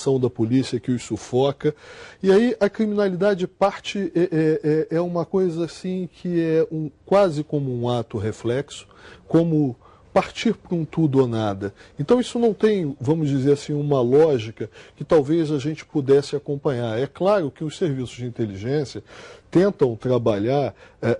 ação da polícia que os sufoca. E aí a criminalidade parte, é, é, é, é uma coisa assim que é um, quase como um ato reflexo, como partir para um tudo ou nada. Então isso não tem, vamos dizer assim, uma lógica que talvez a gente pudesse acompanhar. É claro que os serviços de inteligência tentam trabalhar é,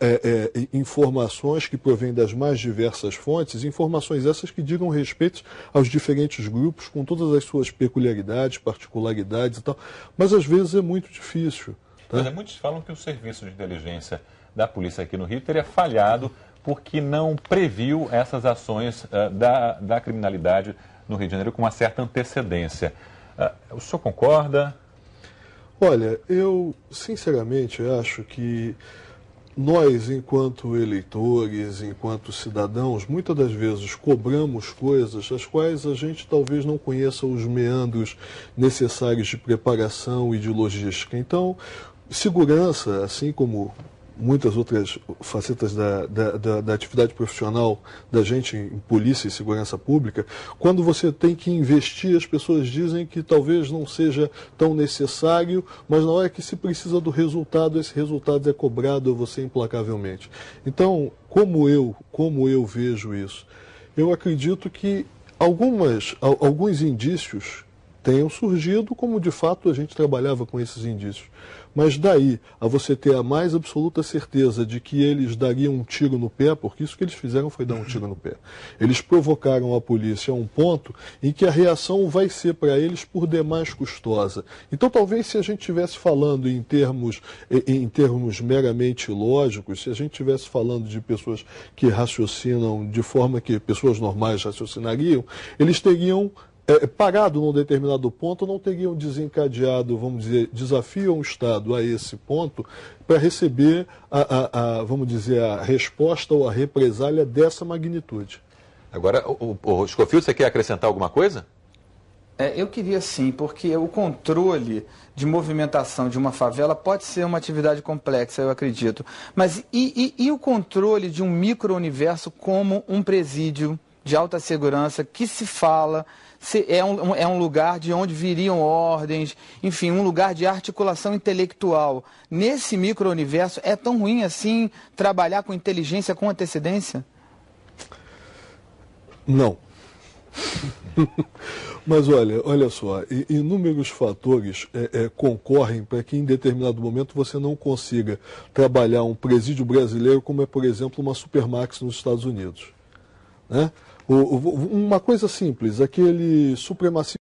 é, é, informações que provêm das mais diversas fontes, informações essas que digam respeito aos diferentes grupos, com todas as suas peculiaridades, particularidades e tal. Mas às vezes é muito difícil. Tá? É, muitos falam que o serviço de inteligência da polícia aqui no Rio teria falhado porque não previu essas ações uh, da, da criminalidade no Rio de Janeiro com uma certa antecedência. Uh, o senhor concorda? Olha, eu sinceramente acho que nós, enquanto eleitores, enquanto cidadãos, muitas das vezes cobramos coisas as quais a gente talvez não conheça os meandros necessários de preparação e de logística. Então, segurança, assim como muitas outras facetas da, da, da, da, atividade profissional da gente em polícia e segurança pública, quando você tem que investir, as pessoas dizem que talvez não seja tão necessário, mas na hora que se precisa do resultado, esse resultado é cobrado a você implacavelmente. Então, como eu, como eu vejo isso? Eu acredito que algumas, alguns indícios tenham surgido, como de fato a gente trabalhava com esses indícios. Mas daí a você ter a mais absoluta certeza de que eles dariam um tiro no pé, porque isso que eles fizeram foi dar um tiro no pé. Eles provocaram a polícia a um ponto em que a reação vai ser para eles por demais custosa. Então talvez se a gente estivesse falando em termos, em termos meramente lógicos, se a gente estivesse falando de pessoas que raciocinam de forma que pessoas normais raciocinariam, eles teriam é, é parado num determinado ponto, não teriam desencadeado, vamos dizer, desafiam o Estado a esse ponto para receber, a, a, a, vamos dizer, a resposta ou a represália dessa magnitude. Agora, o, o, o você quer acrescentar alguma coisa? É, eu queria sim, porque o controle de movimentação de uma favela pode ser uma atividade complexa, eu acredito. Mas e, e, e o controle de um micro-universo como um presídio? de alta segurança que se fala, se é, um, é um lugar de onde viriam ordens, enfim, um lugar de articulação intelectual. Nesse micro-universo, é tão ruim assim trabalhar com inteligência com antecedência? Não. Mas olha, olha só, inúmeros fatores é, é, concorrem para que em determinado momento você não consiga trabalhar um presídio brasileiro como é, por exemplo, uma Supermax nos Estados Unidos. Né? uma coisa simples, aquele supremacismo